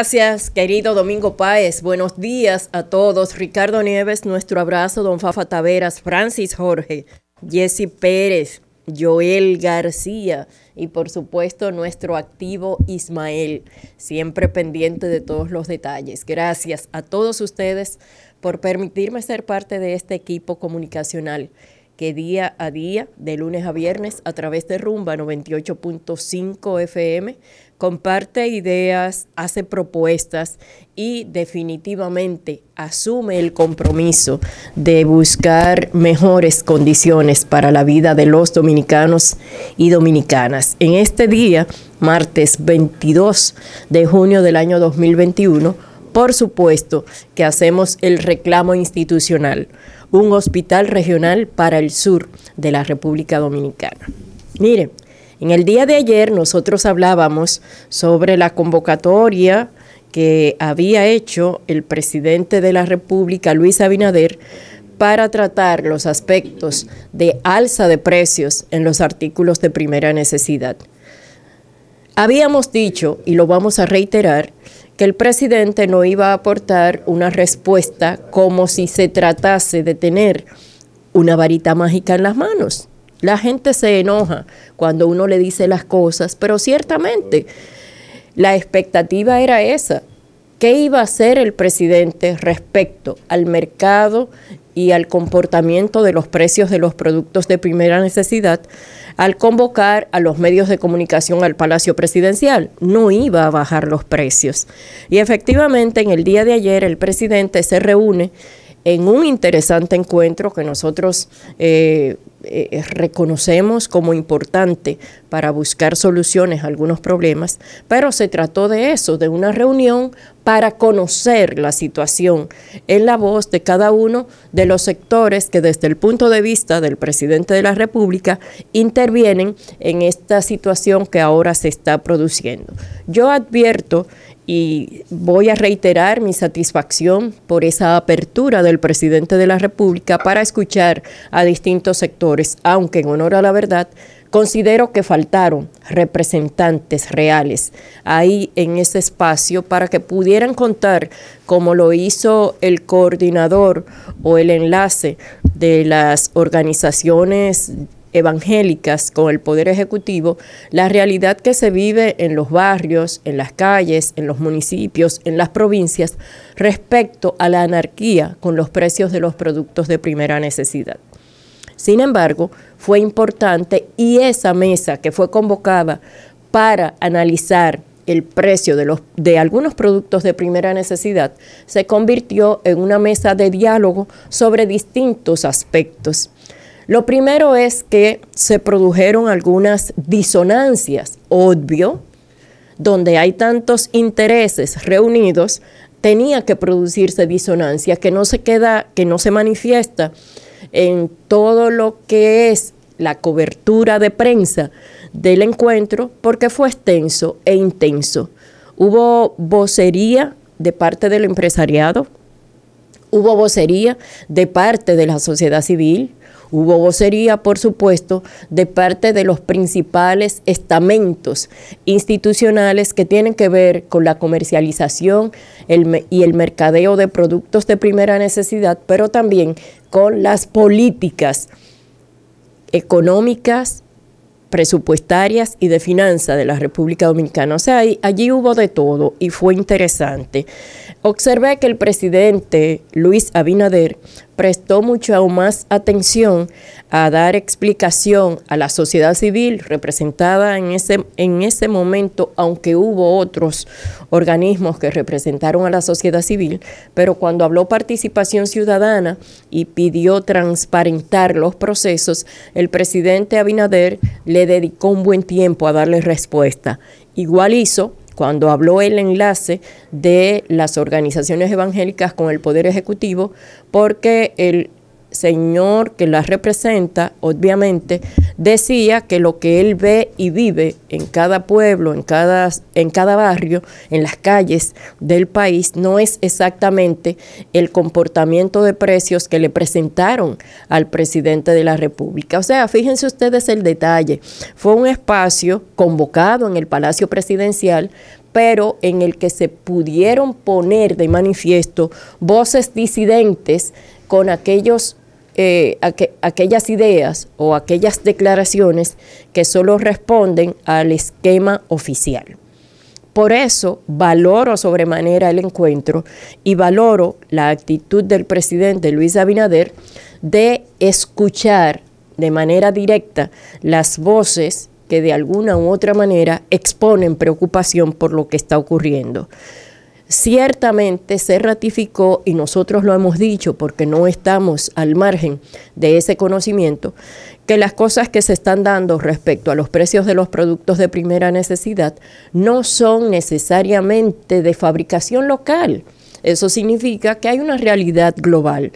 Gracias, querido Domingo Páez. Buenos días a todos. Ricardo Nieves, nuestro abrazo. Don Fafa Taveras, Francis Jorge, Jesse Pérez, Joel García y por supuesto nuestro activo Ismael, siempre pendiente de todos los detalles. Gracias a todos ustedes por permitirme ser parte de este equipo comunicacional que día a día, de lunes a viernes, a través de Rumba 98.5 FM, comparte ideas, hace propuestas y definitivamente asume el compromiso de buscar mejores condiciones para la vida de los dominicanos y dominicanas. En este día, martes 22 de junio del año 2021, por supuesto que hacemos el reclamo institucional, un hospital regional para el sur de la República Dominicana. Mire, en el día de ayer nosotros hablábamos sobre la convocatoria que había hecho el presidente de la República, Luis Abinader, para tratar los aspectos de alza de precios en los artículos de primera necesidad. Habíamos dicho, y lo vamos a reiterar, que el presidente no iba a aportar una respuesta como si se tratase de tener una varita mágica en las manos. La gente se enoja cuando uno le dice las cosas, pero ciertamente la expectativa era esa. ¿Qué iba a hacer el presidente respecto al mercado y al comportamiento de los precios de los productos de primera necesidad al convocar a los medios de comunicación al Palacio Presidencial. No iba a bajar los precios. Y efectivamente, en el día de ayer, el presidente se reúne en un interesante encuentro que nosotros eh, eh, eh, reconocemos como importante para buscar soluciones a algunos problemas, pero se trató de eso, de una reunión para conocer la situación en la voz de cada uno de los sectores que desde el punto de vista del presidente de la República intervienen en esta situación que ahora se está produciendo. Yo advierto y voy a reiterar mi satisfacción por esa apertura del presidente de la República para escuchar a distintos sectores, aunque en honor a la verdad, considero que faltaron representantes reales ahí en ese espacio para que pudieran contar, como lo hizo el coordinador o el enlace de las organizaciones evangélicas con el Poder Ejecutivo, la realidad que se vive en los barrios, en las calles, en los municipios, en las provincias, respecto a la anarquía con los precios de los productos de primera necesidad. Sin embargo, fue importante y esa mesa que fue convocada para analizar el precio de, los, de algunos productos de primera necesidad se convirtió en una mesa de diálogo sobre distintos aspectos lo primero es que se produjeron algunas disonancias, obvio, donde hay tantos intereses reunidos, tenía que producirse disonancia que no se queda, que no se manifiesta en todo lo que es la cobertura de prensa del encuentro porque fue extenso e intenso. Hubo vocería de parte del empresariado, hubo vocería de parte de la sociedad civil, Hubo vocería, por supuesto, de parte de los principales estamentos institucionales que tienen que ver con la comercialización y el mercadeo de productos de primera necesidad, pero también con las políticas económicas, presupuestarias y de finanzas de la República Dominicana. O sea, allí hubo de todo y fue interesante. Observé que el presidente Luis Abinader prestó mucho más atención a dar explicación a la sociedad civil representada en ese, en ese momento, aunque hubo otros organismos que representaron a la sociedad civil, pero cuando habló participación ciudadana y pidió transparentar los procesos, el presidente Abinader le dedicó un buen tiempo a darle respuesta. Igual hizo cuando habló el enlace de las organizaciones evangélicas con el Poder Ejecutivo, porque el señor que las representa, obviamente, decía que lo que él ve y vive en cada pueblo, en cada, en cada barrio, en las calles del país, no es exactamente el comportamiento de precios que le presentaron al presidente de la República. O sea, fíjense ustedes el detalle. Fue un espacio convocado en el Palacio Presidencial pero en el que se pudieron poner de manifiesto voces disidentes con aquellos eh, aquellas ideas o aquellas declaraciones que solo responden al esquema oficial. Por eso valoro sobremanera el encuentro y valoro la actitud del presidente Luis Abinader de escuchar de manera directa las voces que de alguna u otra manera exponen preocupación por lo que está ocurriendo. Ciertamente se ratificó, y nosotros lo hemos dicho porque no estamos al margen de ese conocimiento, que las cosas que se están dando respecto a los precios de los productos de primera necesidad no son necesariamente de fabricación local. Eso significa que hay una realidad global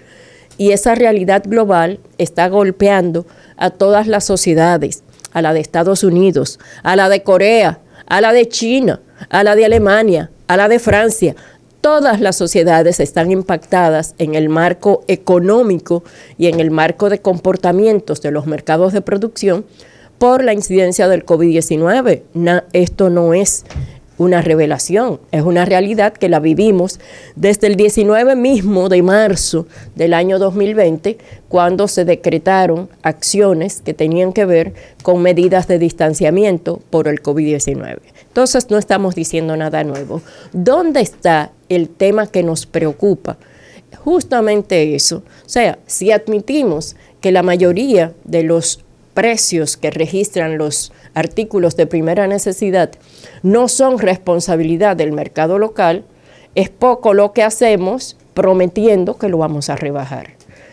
y esa realidad global está golpeando a todas las sociedades, a la de Estados Unidos, a la de Corea, a la de China, a la de Alemania, a la de Francia. Todas las sociedades están impactadas en el marco económico y en el marco de comportamientos de los mercados de producción por la incidencia del COVID-19. esto no es una revelación, es una realidad que la vivimos desde el 19 mismo de marzo del año 2020, cuando se decretaron acciones que tenían que ver con medidas de distanciamiento por el COVID-19. Entonces no estamos diciendo nada nuevo. ¿Dónde está el tema que nos preocupa? Justamente eso. O sea, si admitimos que la mayoría de los precios que registran los artículos de primera necesidad no son responsabilidad del mercado local, es poco lo que hacemos prometiendo que lo vamos a rebajar.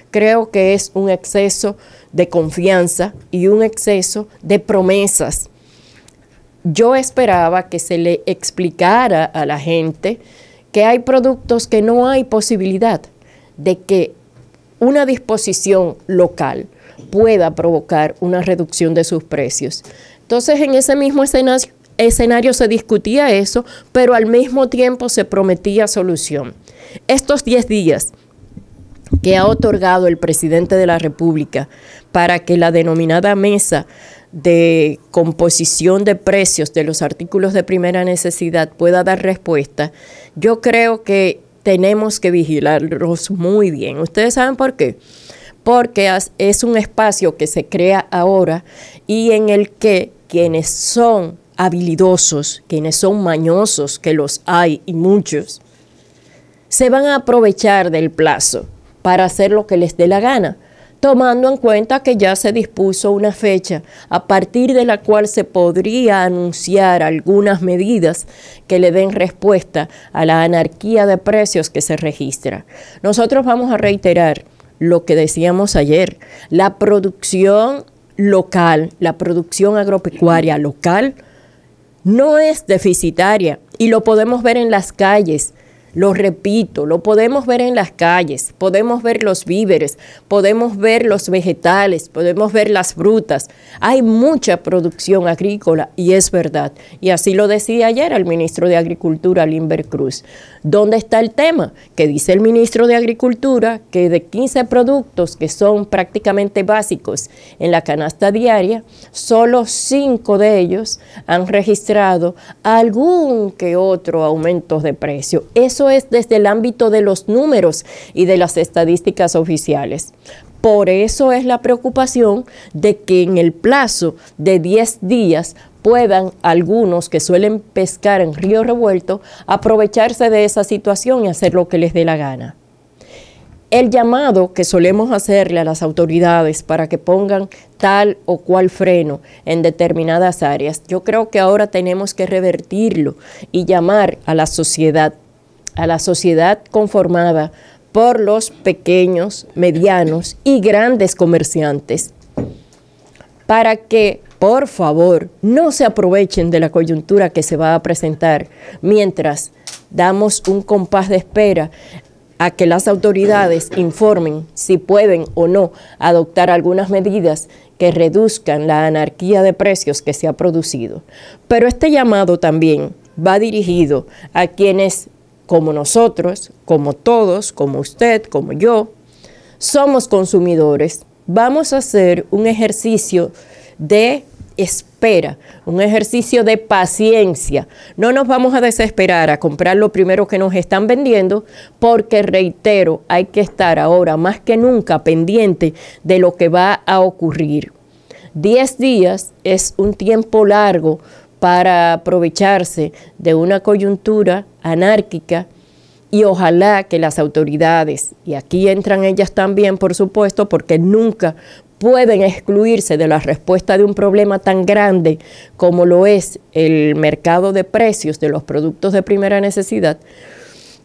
Creo que es un exceso de confianza y un exceso de promesas. Yo esperaba que se le explicara a la gente que hay productos que no hay posibilidad de que una disposición local pueda provocar una reducción de sus precios. Entonces, en ese mismo escenario, escenario se discutía eso, pero al mismo tiempo se prometía solución. Estos 10 días que ha otorgado el presidente de la República para que la denominada mesa de composición de precios de los artículos de primera necesidad pueda dar respuesta, yo creo que tenemos que vigilarlos muy bien. ¿Ustedes saben por qué? porque es un espacio que se crea ahora y en el que quienes son habilidosos, quienes son mañosos, que los hay y muchos, se van a aprovechar del plazo para hacer lo que les dé la gana, tomando en cuenta que ya se dispuso una fecha a partir de la cual se podría anunciar algunas medidas que le den respuesta a la anarquía de precios que se registra. Nosotros vamos a reiterar lo que decíamos ayer, la producción local, la producción agropecuaria local, no es deficitaria y lo podemos ver en las calles. Lo repito, lo podemos ver en las calles, podemos ver los víveres, podemos ver los vegetales, podemos ver las frutas. Hay mucha producción agrícola y es verdad. Y así lo decía ayer el ministro de Agricultura, Limber Cruz. ¿Dónde está el tema? Que dice el ministro de Agricultura que de 15 productos que son prácticamente básicos en la canasta diaria, solo 5 de ellos han registrado algún que otro aumento de precio. Eso es desde el ámbito de los números y de las estadísticas oficiales. Por eso es la preocupación de que en el plazo de 10 días puedan algunos que suelen pescar en río revuelto aprovecharse de esa situación y hacer lo que les dé la gana. El llamado que solemos hacerle a las autoridades para que pongan tal o cual freno en determinadas áreas, yo creo que ahora tenemos que revertirlo y llamar a la sociedad a la sociedad conformada por los pequeños, medianos y grandes comerciantes para que, por favor, no se aprovechen de la coyuntura que se va a presentar mientras damos un compás de espera a que las autoridades informen si pueden o no adoptar algunas medidas que reduzcan la anarquía de precios que se ha producido. Pero este llamado también va dirigido a quienes como nosotros, como todos, como usted, como yo, somos consumidores, vamos a hacer un ejercicio de espera, un ejercicio de paciencia. No nos vamos a desesperar a comprar lo primero que nos están vendiendo, porque reitero, hay que estar ahora más que nunca pendiente de lo que va a ocurrir. Diez días es un tiempo largo para aprovecharse de una coyuntura anárquica y ojalá que las autoridades, y aquí entran ellas también, por supuesto, porque nunca pueden excluirse de la respuesta de un problema tan grande como lo es el mercado de precios de los productos de primera necesidad,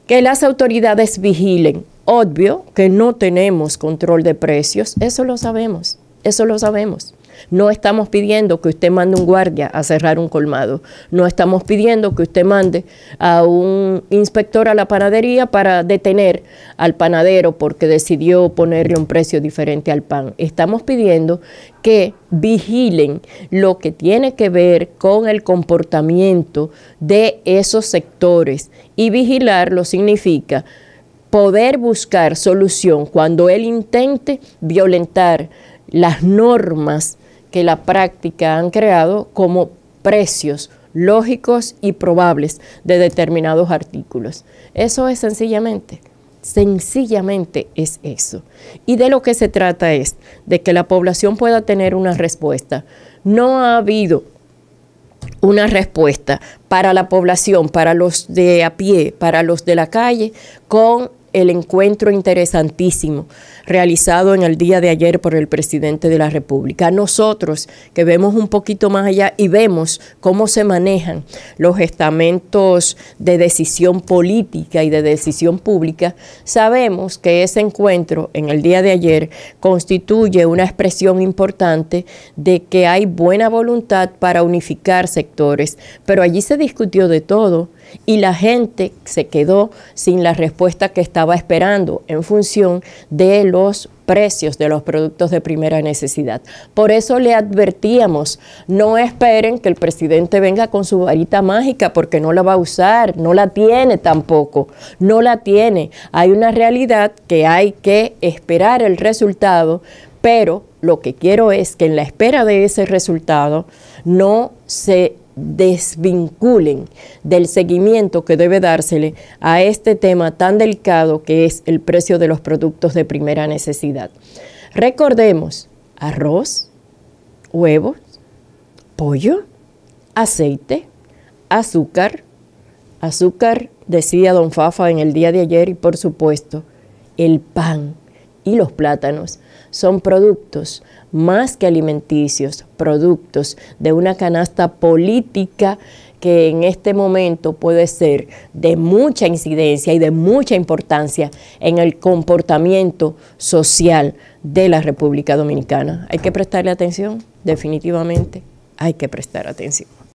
que las autoridades vigilen. Obvio que no tenemos control de precios, eso lo sabemos, eso lo sabemos. No estamos pidiendo que usted mande un guardia a cerrar un colmado. No estamos pidiendo que usted mande a un inspector a la panadería para detener al panadero porque decidió ponerle un precio diferente al pan. Estamos pidiendo que vigilen lo que tiene que ver con el comportamiento de esos sectores. Y vigilarlo significa poder buscar solución cuando él intente violentar las normas que la práctica han creado como precios lógicos y probables de determinados artículos. Eso es sencillamente, sencillamente es eso. Y de lo que se trata es de que la población pueda tener una respuesta. No ha habido una respuesta para la población, para los de a pie, para los de la calle, con el encuentro interesantísimo realizado en el día de ayer por el presidente de la República. Nosotros que vemos un poquito más allá y vemos cómo se manejan los estamentos de decisión política y de decisión pública, sabemos que ese encuentro en el día de ayer constituye una expresión importante de que hay buena voluntad para unificar sectores, pero allí se discutió de todo y la gente se quedó sin la respuesta que estaba va esperando en función de los precios de los productos de primera necesidad. Por eso le advertíamos, no esperen que el presidente venga con su varita mágica porque no la va a usar, no la tiene tampoco, no la tiene. Hay una realidad que hay que esperar el resultado, pero lo que quiero es que en la espera de ese resultado no se desvinculen del seguimiento que debe dársele a este tema tan delicado que es el precio de los productos de primera necesidad. Recordemos arroz, huevos, pollo, aceite, azúcar, azúcar, decía don Fafa en el día de ayer, y por supuesto, el pan y los plátanos son productos más que alimenticios, productos de una canasta política que en este momento puede ser de mucha incidencia y de mucha importancia en el comportamiento social de la República Dominicana. Hay que prestarle atención, definitivamente hay que prestar atención.